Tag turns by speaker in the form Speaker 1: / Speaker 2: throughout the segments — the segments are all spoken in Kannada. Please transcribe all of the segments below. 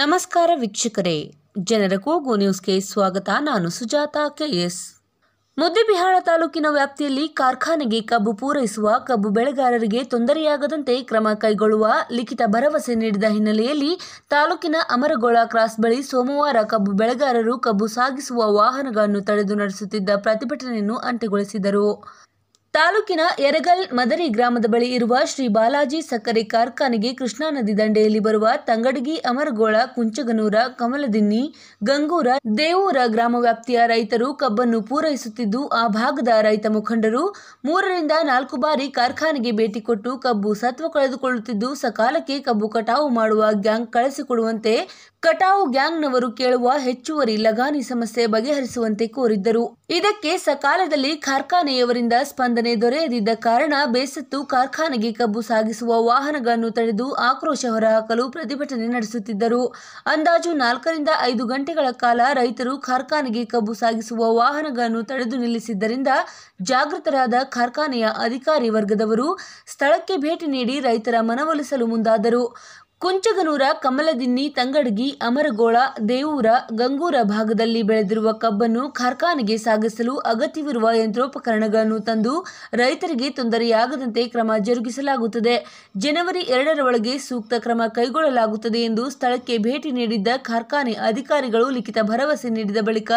Speaker 1: ನಮಸ್ಕಾರ ವೀಕ್ಷಕರೇ ಜನರ ಕೂಗು ನ್ಯೂಸ್ಗೆ ಸ್ವಾಗತ ನಾನು ಸುಜಾತ ಕೆಎಸ್ ಮುದ್ದೆಬಿಹಾಳ ತಾಲೂಕಿನ ವ್ಯಾಪ್ತಿಯಲ್ಲಿ ಕಾರ್ಖಾನೆಗೆ ಕಬ್ಬು ಪೂರೈಸುವ ಕಬ್ಬು ಬೆಳೆಗಾರರಿಗೆ ತೊಂದರೆಯಾಗದಂತೆ ಕ್ರಮ ಕೈಗೊಳ್ಳುವ ಲಿಖಿತ ಭರವಸೆ ನೀಡಿದ ಹಿನ್ನೆಲೆಯಲ್ಲಿ ತಾಲೂಕಿನ ಅಮರಗೋಳ ಕ್ರಾಸ್ ಬಳಿ ಸೋಮವಾರ ಕಬ್ಬು ಬೆಳೆಗಾರರು ಕಬ್ಬು ಸಾಗಿಸುವ ವಾಹನಗಳನ್ನು ತಡೆದು ನಡೆಸುತ್ತಿದ್ದ ಪ್ರತಿಭಟನೆಯನ್ನು ಅಂತ್ಯಗೊಳಿಸಿದರು ತಾಲೂಕಿನ ಎರಗಲ್ ಮದರಿ ಗ್ರಾಮದ ಬಳಿ ಇರುವ ಶ್ರೀ ಬಾಲಾಜಿ ಸಕ್ಕರೆ ಕಾರ್ಖಾನೆಗೆ ಕೃಷ್ಣಾ ನದಿ ದಂಡೆಯಲ್ಲಿ ಬರುವ ತಂಗಡಗಿ ಅಮರಗೋಳ ಕುಂಚಗನೂರ ಕಮಲದಿನ್ನಿ ಗಂಗೂರ ದೇವೂರ ಗ್ರಾಮ ವ್ಯಾಪ್ತಿಯ ರೈತರು ಕಬ್ಬನ್ನು ಪೂರೈಸುತ್ತಿದ್ದು ಆ ಭಾಗದ ರೈತ ಮುಖಂಡರು ಮೂರರಿಂದ ನಾಲ್ಕು ಬಾರಿ ಕಾರ್ಖಾನೆಗೆ ಭೇಟಿ ಕೊಟ್ಟು ಕಬ್ಬು ಸತ್ವ ಕಳೆದುಕೊಳ್ಳುತ್ತಿದ್ದು ಸಕಾಲಕ್ಕೆ ಕಬ್ಬು ಕಟಾವು ಮಾಡುವ ಗ್ಯಾಂಗ್ ಕಳಿಸಿಕೊಡುವಂತೆ ಕಟಾವು ಗ್ಯಾಂಗ್ನವರು ಕೇಳುವ ಹೆಚ್ಚುವರಿ ಲಗಾನಿ ಸಮಸ್ಯೆ ಬಗೆಹರಿಸುವಂತೆ ಕೋರಿದ್ದರು ಇದಕ್ಕೆ ಸಕಾಲದಲ್ಲಿ ಕಾರ್ಖಾನೆಯವರಿಂದ ಸ್ಪಂದನೆ ಸ್ಪಂದನೆ ದೊರೆಯದಿದ್ದ ಕಾರಣ ಬೇಸತ್ತು ಕಾರ್ಖಾನೆಗೆ ಕಬ್ಬು ಸಾಗಿಸುವ ವಾಹನಗಳನ್ನು ತಡೆದು ಆಕ್ರೋಶ ಹೊರಹಾಕಲು ಪ್ರತಿಭಟನೆ ನಡೆಸುತ್ತಿದ್ದರು ಅಂದಾಜು ನಾಲ್ಕರಿಂದ ಐದು ಗಂಟೆಗಳ ಕಾಲ ರೈತರು ಕಾರ್ಖಾನೆಗೆ ಕಬ್ಬು ಸಾಗಿಸುವ ವಾಹನಗಳನ್ನು ತಡೆದು ನಿಲ್ಲಿಸಿದ್ದರಿಂದ ಜಾಗೃತರಾದ ಕಾರ್ಖಾನೆಯ ಅಧಿಕಾರಿ ವರ್ಗದವರು ಸ್ಥಳಕ್ಕೆ ಭೇಟಿ ನೀಡಿ ರೈತರ ಮನವೊಲಿಸಲು ಮುಂದಾದರು ಕುಂಚಗನೂರ ಕಮಲದಿನ್ನಿ ತಂಗಡಗಿ ಅಮರಗೋಳ ದೇವೂರ ಗಂಗೂರ ಭಾಗದಲ್ಲಿ ಬೆಳೆದಿರುವ ಕಬ್ಬನ್ನು ಕಾರ್ಖಾನೆಗೆ ಸಾಗಿಸಲು ಅಗತ್ಯವಿರುವ ಯಂತ್ರೋಪಕರಣಗಳನ್ನು ತಂದು ರೈತರಿಗೆ ತೊಂದರೆಯಾಗದಂತೆ ಕ್ರಮ ಜರುಗಿಸಲಾಗುತ್ತದೆ ಜನವರಿ ಎರಡರ ಒಳಗೆ ಸೂಕ್ತ ಕ್ರಮ ಕೈಗೊಳ್ಳಲಾಗುತ್ತದೆ ಎಂದು ಸ್ಥಳಕ್ಕೆ ಭೇಟಿ ನೀಡಿದ್ದ ಕಾರ್ಖಾನೆ ಅಧಿಕಾರಿಗಳು ಲಿಖಿತ ಭರವಸೆ ನೀಡಿದ ಬಳಿಕ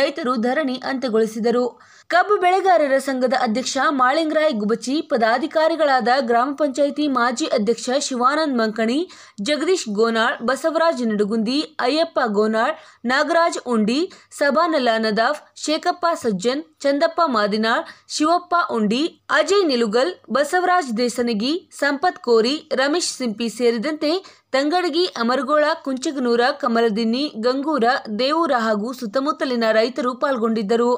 Speaker 1: ರೈತರು ಧರಣಿ ಅಂತ್ಯಗೊಳಿಸಿದರು ಕಬ್ಬು ಬೆಳೆಗಾರರ ಸಂಘದ ಅಧ್ಯಕ್ಷ ಮಾಳಿಂಗರಾಯ್ ಗುಬಚಿ ಪದಾಧಿಕಾರಿಗಳಾದ ಗ್ರಾಮ ಪಂಚಾಯಿತಿ ಮಾಜಿ ಅಧ್ಯಕ್ಷ ಶಿವಾನಂದ್ ಮಂಕಣಿ ಜಗದೀಶ್ ಗೋನಾಳ್ ಬಸವರಾಜ್ ನಡುಗುಂದಿ ಅಯ್ಯಪ್ಪ ಗೋನಾಳ್ ನಾಗರಾಜ್ ಉಂಡಿ ಸಭಾನಲ ನದಾಫ್ ಶೇಖಪ್ಪ ಸಜ್ಜನ್ ಚಂದಪ್ಪ ಮಾದಿನಾಳ್ ಶಿವಪ್ಪ ಉಂಡಿ ಅಜಯ್ ನಿಲುಗಲ್ ಬಸವರಾಜ್ ದೇಸನಗಿ ಸಂಪತ್ ಕೋರಿ ರಮೇಶ್ ಸಿಂಪಿ ಸೇರಿದಂತೆ ತಂಗಡಗಿ ಅಮರಗೋಳ ಕುಂಚಗನೂರ ಕಮಲದಿನ್ನಿ ಗಂಗೂರ ದೇವೂರ ಹಾಗೂ ಸುತ್ತಮುತ್ತಲಿನ ರೈತರು ಪಾಲ್ಗೊಂಡಿದ್ದರು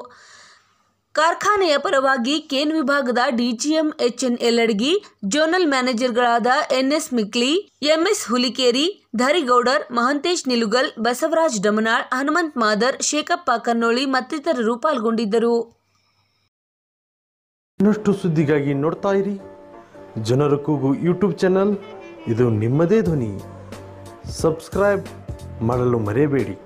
Speaker 1: ಕಾರ್ಖಾನೆಯ ಪರವಾಗಿ ಕೇನ್ ವಿಭಾಗದ ಡಿಜಿಎಂ ಎಚ್ಎನ್ ಎಲ್ಲಡಗಿ ಜೋನಲ್ ಮ್ಯಾನೇಜರ್ಗಳಾದ ಎನ್ಎಸ್ ಮಿಕ್ಲಿ ಎಂಎಸ್ ಹುಲಿಕೇರಿ ಧರಿಗೌಡರ್ ಮಹಂತೇಶ್ ನಿಲುಗಲ್ ಬಸವರಾಜ್ ಡಮನಾಳ್ ಹನುಮಂತ್ ಮಾದರ್ ಶೇಖಪ್ಪ ಕನ್ನೋಳಿ ಮತ್ತಿತರರು ಪಾಲ್ಗೊಂಡಿದ್ದರು
Speaker 2: ಇನ್ನಷ್ಟು ಸುದ್ದಿಗಾಗಿ ನೋಡ್ತಾ ಇರಿ ಜನರ ಕೂಗು ಯೂಟ್ಯೂಬ್ ಚಾನಲ್ ಇದು ನಿಮ್ಮದೇ ಧ್ವನಿ ಸಬ್ಸ್ಕ್ರೈಬ್ ಮಾಡಲು ಮರೆಯಬೇಡಿ